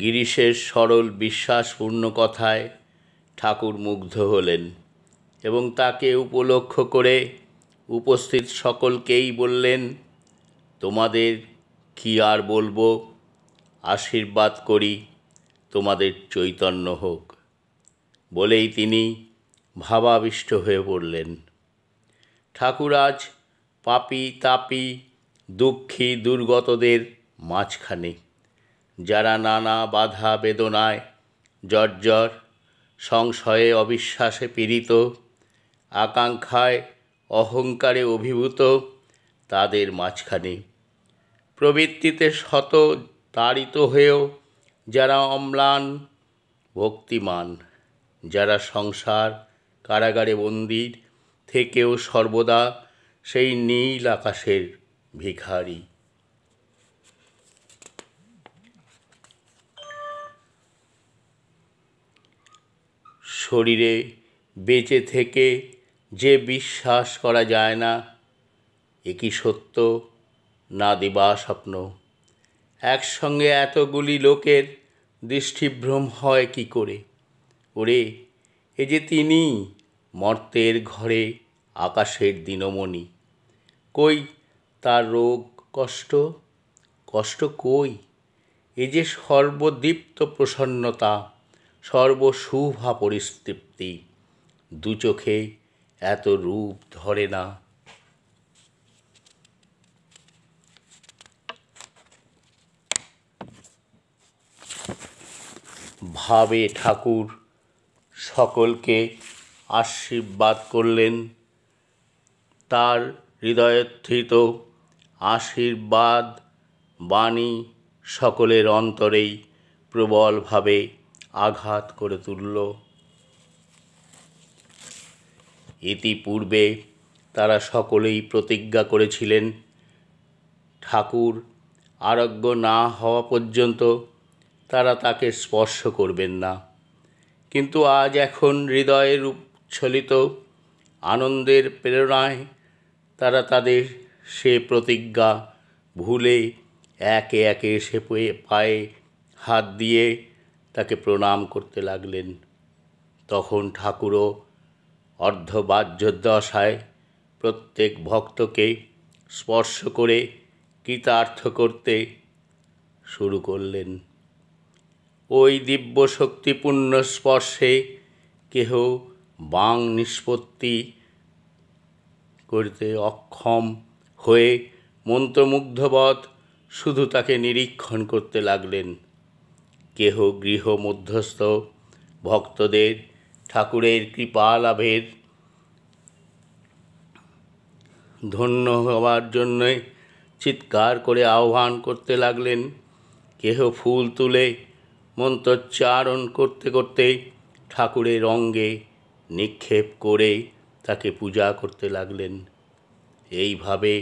গিরিশের সরল বিশ্বাসপূর্ণ কথায় ঠাকুর মুগ্ধ হলেন এবং তাকে উপলক্ষ করে উপস্থিত সকলকেই বললেন তোমাদের কি আর বলবো আশীর্বাদ করি তোমাদের চৈতন্য হোক বলেই তিনি ভাবাবিষ্ট হয়ে পড়লেন ঠাকুর আজ পাপি তাপি দুঃখী দুর্গতদের মাঝখানে যারা নানা বাধা বেদনায় জর্জর সংশয়ে অবিশ্বাসে পীড়িত আকাঙ্ক্ষায় অহংকারে অভিভূত তাদের মাঝখানে প্রবৃত্তিতে শত তাড়িত হয়েও যারা অম্লান ভক্তিমান যারা সংসার কারাগারে বন্দির থেকেও সর্বদা সেই নীল আকাশের ভিখারী শরীরে বেঁচে থেকে যে বিশ্বাস করা যায় না এ কি সত্য না স্বপ্ন একসঙ্গে এতগুলি লোকের দৃষ্টিভ্রম হয় কি করে ওরে এ যে তিনি মর্তের ঘরে আকাশের দিনমণি কই তার রোগ কষ্ট কষ্ট কই এ যে সর্বদীপ্ত প্রসন্নতা সর্বশুভা পরিস্তৃপ্তি দু চোখে এত রূপ ধরে না ভাবে ঠাকুর সকলকে আশীর্বাদ করলেন তার হৃদয়স্থিত আশীর্বাদ বাণী সকলের অন্তরেই প্রবলভাবে আঘাত করে তুলল ইতিপূর্বে তারা সকলেই প্রতিজ্ঞা করেছিলেন ঠাকুর আরোগ্য না হওয়া পর্যন্ত তারা তাকে স্পর্শ করবেন না কিন্তু আজ এখন হৃদয়ের উচ্ছলিত আনন্দের প্রেরণায় তারা তাদের সে প্রতিজ্ঞা ভুলে একে একে সে পায়ে হাত দিয়ে তাকে প্রণাম করতে লাগলেন তখন ঠাকুরও অর্ধবাহ্য দশায় প্রত্যেক ভক্তকে স্পর্শ করে কৃতার্থ করতে শুরু করলেন ওই দিব্য শক্তিপূর্ণ স্পর্শে কেহ বাং নিষ্পত্তি করতে অক্ষম হয়ে মন্ত্রমুগ্ধবধ শুধু তাকে নিরীক্ষণ করতে লাগলেন কেহ গৃহমধ্যস্থ ভক্তদের ঠাকুরের কৃপা লাভের ধন্য হওয়ার জন্যে চিৎকার করে আহ্বান করতে লাগলেন কেহ ফুল তুলে মন্ত্রোচ্চারণ করতে করতে ঠাকুরের অঙ্গে নিক্ষেপ করে তাকে পূজা করতে লাগলেন এইভাবে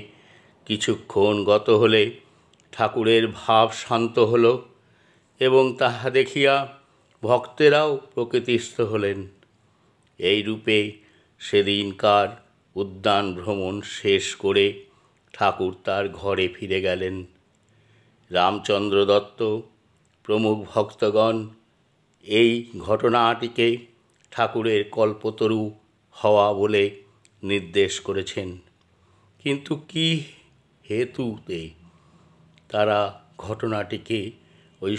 কিছুক্ষণ গত হলে ঠাকুরের ভাব শান্ত হলো এবং তাহা দেখিয়া ভক্তেরাও প্রকৃতিস্থ হলেন এই রূপে সেদিনকার উদ্যান ভ্রমণ শেষ করে ঠাকুর তার ঘরে ফিরে গেলেন রামচন্দ্র দত্ত প্রমুখ ভক্তগণ এই ঘটনাটিকে ঠাকুরের কল্পতরু হওয়া বলে নির্দেশ করেছেন কিন্তু কি হেতুতে তারা ঘটনাটিকে ওই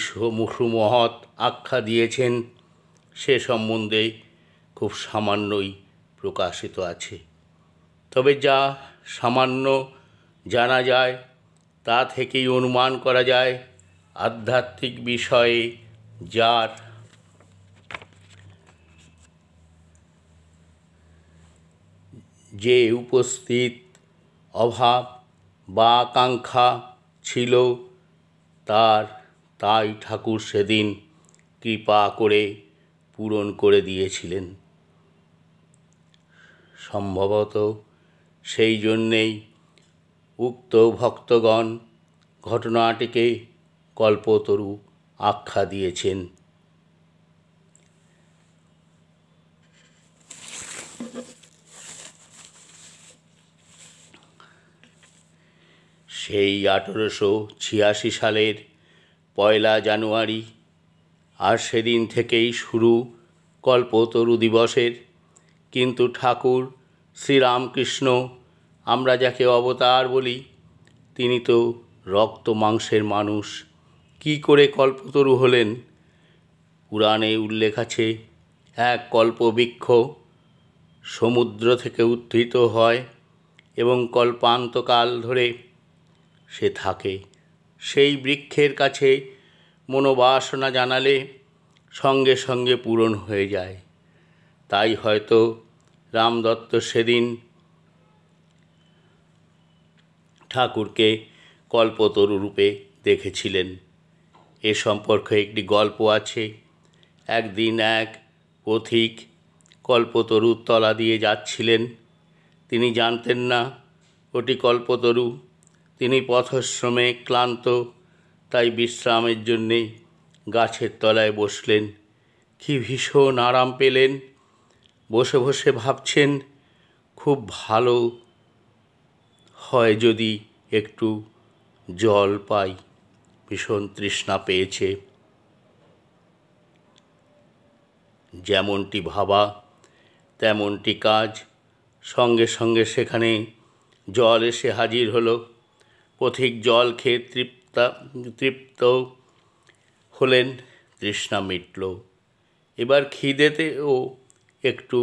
মহৎ আখ্যা দিয়েছেন সে সম্বন্ধে খুব সামান্যই প্রকাশিত আছে তবে যা সামান্য জানা যায় তা থেকেই অনুমান করা যায় আধ্যাত্মিক বিষয়ে যার যে উপস্থিত অভাব বা আকাঙ্ক্ষা ছিল তার তাই ঠাকুর সেদিন কৃপা করে পূরণ করে দিয়েছিলেন সম্ভবত সেই জন্যেই উক্ত ভক্তগণ ঘটনাটিকে কল্পতরু আখ্যা দিয়েছেন সেই আঠেরোশো ছিয়াশি সালের পয়লা জানুয়ারি আর সেদিন থেকেই শুরু কল্পতরু দিবসের কিন্তু ঠাকুর শ্রীরামকৃষ্ণ আমরা যাকে অবতার বলি তিনি তো রক্ত মাংসের মানুষ কি করে কল্পতরু হলেন পুরাণে উল্লেখ আছে এক কল্পবৃক্ষ সমুদ্র থেকে উদ্ধৃত হয় এবং কল্পান্তকাল ধরে সে থাকে সেই বৃক্ষের কাছে মনোবাসনা জানালে সঙ্গে সঙ্গে পূরণ হয়ে যায় তাই হয়তো রামদত্ত সেদিন ঠাকুরকে কল্পতরু রূপে দেখেছিলেন এ সম্পর্কে একটি গল্প আছে একদিন এক পথিক কল্পতরুর তলা দিয়ে যাচ্ছিলেন তিনি জানতেন না ওটি কল্পতরু তিনি পথশ্রমে ক্লান্ত তাই বিশ্রামের জন্যে গাছের তলায় বসলেন কি ভীষণ আরাম পেলেন বসে বসে ভাবছেন খুব ভালো হয় যদি একটু জল পাই ভীষণ তৃষ্ণা পেয়েছে যেমনটি ভাবা তেমনটি কাজ সঙ্গে সঙ্গে সেখানে জল এসে হাজির হলো পথিক জল খেয়ে তৃপ্তা তৃপ্ত হলেন তৃষ্ণা মিটল এবার খিদেতেও একটু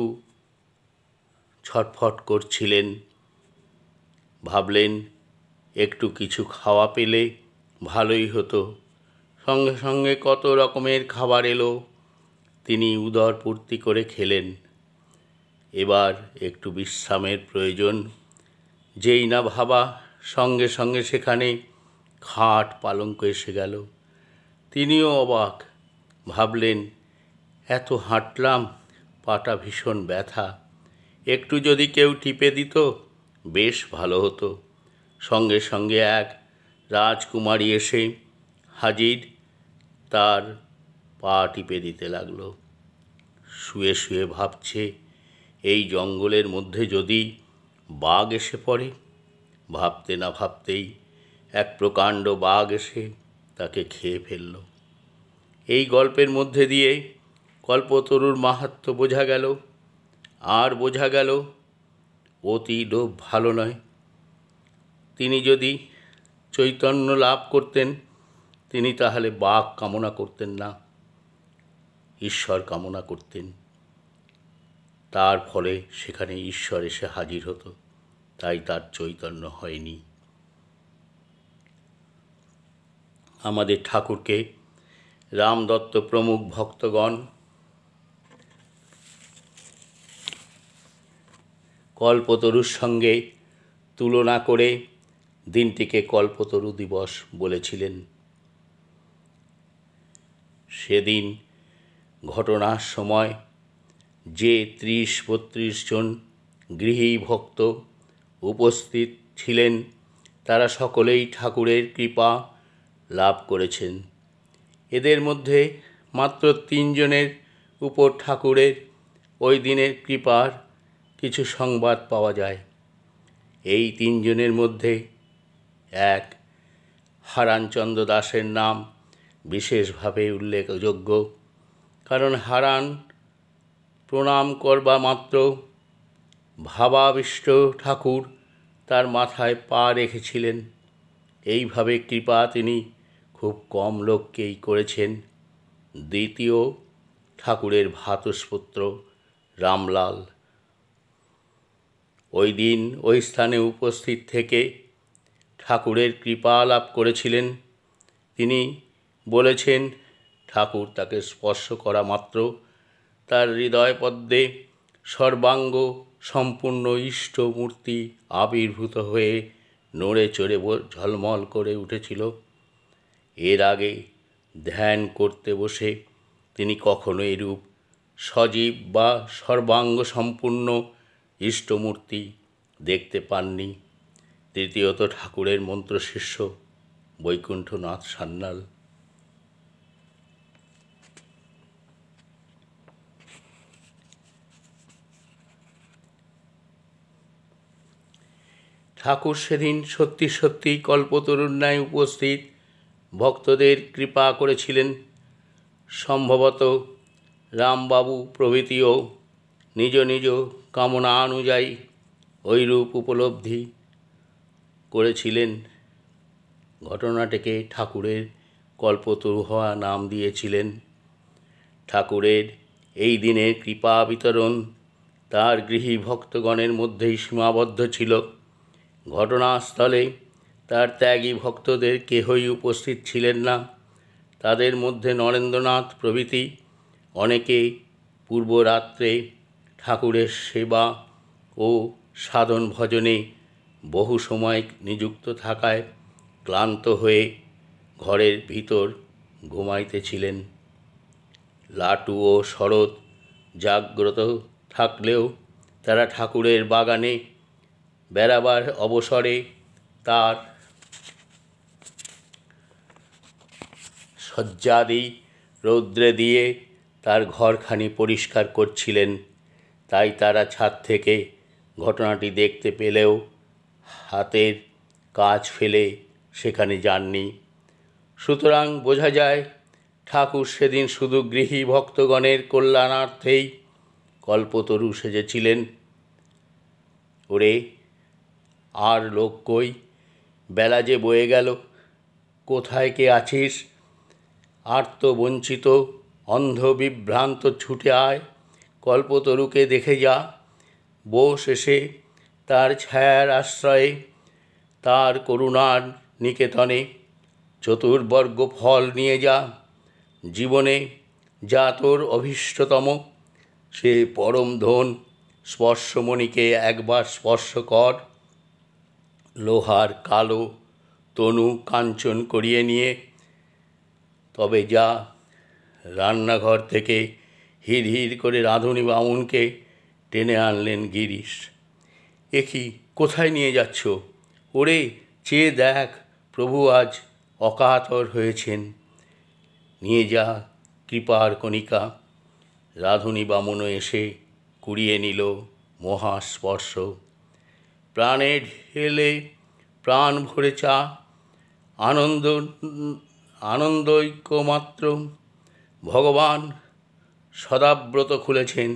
ছটফট করছিলেন ভাবলেন একটু কিছু খাওয়া পেলে ভালোই হতো সঙ্গে সঙ্গে কত রকমের খাবার এলো তিনি উদর পূর্তি করে খেলেন এবার একটু বিশ্রামের প্রয়োজন যেই না ভাবা সঙ্গে সঙ্গে সেখানে খাট পালঙ্ক এসে গেল তিনিও অবাক ভাবলেন এত হাঁটলাম পাটা ভীষণ ব্যথা একটু যদি কেউ টিপে দিত বেশ ভালো হতো সঙ্গে সঙ্গে এক রাজকুমারী এসে হাজির তার পা টিপে দিতে লাগল শুয়ে শুয়ে ভাবছে এই জঙ্গলের মধ্যে যদি বাঘ এসে পড়ে ভাবতে না ভাবতেই এক প্রকাণ্ড বাঘ এসে তাকে খেয়ে ফেলল এই গল্পের মধ্যে দিয়ে কল্পতরুর মাহাত্ম বোঝা গেল আর বোঝা গেল অতি লোভ ভালো নয় তিনি যদি চৈতন্য লাভ করতেন তিনি তাহলে বাঘ কামনা করতেন না ঈশ্বর কামনা করতেন তার ফলে সেখানে ঈশ্বর এসে হাজির হতো তাই তার চৈতন্য হয়নি আমাদের ঠাকুরকে রামদত্ত প্রমুখ ভক্তগণ কল্পতরুর সঙ্গে তুলনা করে দিনটিকে কল্পতরু দিবস বলেছিলেন সেদিন ঘটনার সময় যে ত্রিশ বত্রিশ জন গৃহী ভক্ত উপস্থিত ছিলেন তারা সকলেই ঠাকুরের কৃপা লাভ করেছেন এদের মধ্যে মাত্র তিনজনের উপর ঠাকুরের ওই দিনের কৃপার কিছু সংবাদ পাওয়া যায় এই তিনজনের মধ্যে এক হারানচন্দ্র দাসের নাম বিশেষভাবে উল্লেখযোগ্য কারণ হারান প্রণাম করবা মাত্র ভাবাবিষ্ট ঠাকুর তার মাথায় পা রেখেছিলেন এইভাবে কৃপা তিনি খুব কম লোককেই করেছেন দ্বিতীয় ঠাকুরের ভাতুষপুত্র রামলাল ওই দিন ওই স্থানে উপস্থিত থেকে ঠাকুরের কৃপা লাভ করেছিলেন তিনি বলেছেন ঠাকুর তাকে স্পর্শ করা মাত্র তার হৃদয় পদ্মে সর্বাঙ্গ সম্পূর্ণ ইষ্টমূর্তি আবির্ভূত হয়ে নড়ে চড়ে ঝলমল করে উঠেছিল এর আগে ধ্যান করতে বসে তিনি কখনো এরূপ সজীব বা সর্বাঙ্গ সম্পূর্ণ ইষ্টমূর্তি দেখতে পাননি তৃতীয়ত ঠাকুরের মন্ত্রশিষ্য বৈকুণ্ঠনাথ সান্যাল ঠাকুর সেদিন সত্যি সত্যি কল্পতরুণ্যায় উপস্থিত ভক্তদের কৃপা করেছিলেন সম্ভবত রামবাবু প্রভৃতিও নিজ নিজ কামনা অনুযায়ী ঐরূপ উপলব্ধি করেছিলেন ঘটনাটিকে ঠাকুরের কল্পতরু হওয়া নাম দিয়েছিলেন ঠাকুরের এই দিনের কৃপা বিতরণ তার গৃহী ভক্তগণের মধ্যেই সীমাবদ্ধ ছিল ঘটনাস্থলে তার ত্যাগী ভক্তদের কেহই উপস্থিত ছিলেন না তাদের মধ্যে নরেন্দ্রনাথ প্রভৃতি অনেকেই পূর্বরাত্রে ঠাকুরের সেবা ও সাধন ভজনে বহু সময় নিযুক্ত থাকায় ক্লান্ত হয়ে ঘরের ভিতর ঘুমাইতেছিলেন লাটু ও শরৎ জাগ্রত থাকলেও তারা ঠাকুরের বাগানে বেড়াবার অবসরে তার শয্যাদি রৌদ্রে দিয়ে তার ঘরখানি পরিষ্কার করছিলেন তাই তারা ছাদ থেকে ঘটনাটি দেখতে পেলেও হাতের কাজ ফেলে সেখানে যাননি সুতরাং বোঝা যায় ঠাকুর সেদিন শুধু গৃহী ভক্তগণের কল্যাণার্থেই কল্পতরু সেজেছিলেন ওরে আর লোক কই বেলা যে বয়ে গেল কোথায় কে আছিস আর্ত বঞ্চিত অন্ধ বিভ্রান্ত ছুটে আয় কল্পতরুকে দেখে যা বস এসে তার ছায়ার আশ্রয়ে তার করুণার নিকেতনে চতুর্বর্গ ফল নিয়ে যা জীবনে যা তোর অভীষ্টতম সে পরম ধন স্পর্শমণিকে একবার স্পর্শ কর লোহার কালো তনু কাঞ্চন করিয়ে নিয়ে তবে যা রান্নাঘর থেকে হির হির করে রাঁধুনি বামুনকে টেনে আনলেন গিরিশ এ কি কোথায় নিয়ে যাচ্ছ ওরে চেয়ে দেখ প্রভু আজ অকাতর হয়েছেন নিয়ে যা কৃপার কণিকা রাঁধুনি বামুনও এসে কুড়িয়ে নিল মহাস্পর্শ প্রাণে ঢেলে প্রাণ ভরে চা আনন্দ আনন্দৈক্যমাত্র ভগবান সদাব্রত খুলেছেন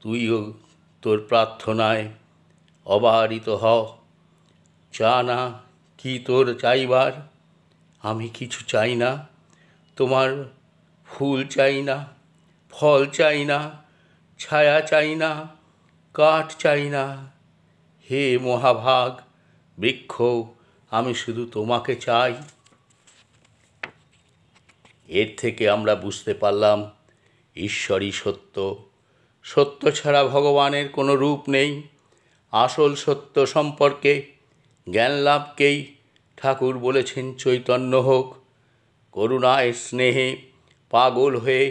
তুইও তোর প্রার্থনায় অবারিত হ চা না কি তোর চাইবার আমি কিছু চাই না তোমার ফুল চাই না ফল চাই না ছায়া চাই না কাঠ চাই না হে মহাভাগ বৃক্ষ আমি শুধু তোমাকে চাই এর থেকে আমরা বুঝতে পারলাম ঈশ্বরই সত্য সত্য ছাড়া ভগবানের কোনো রূপ নেই আসল সত্য সম্পর্কে জ্ঞান লাভকেই ঠাকুর বলেছেন চৈতন্য হোক করুণায় স্নেহে পাগল হয়ে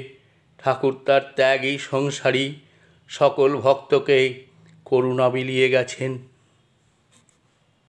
ঠাকুর তার ত্যাগই সংসারী সকল ভক্তকে করুণা বিলিয়ে গেছেন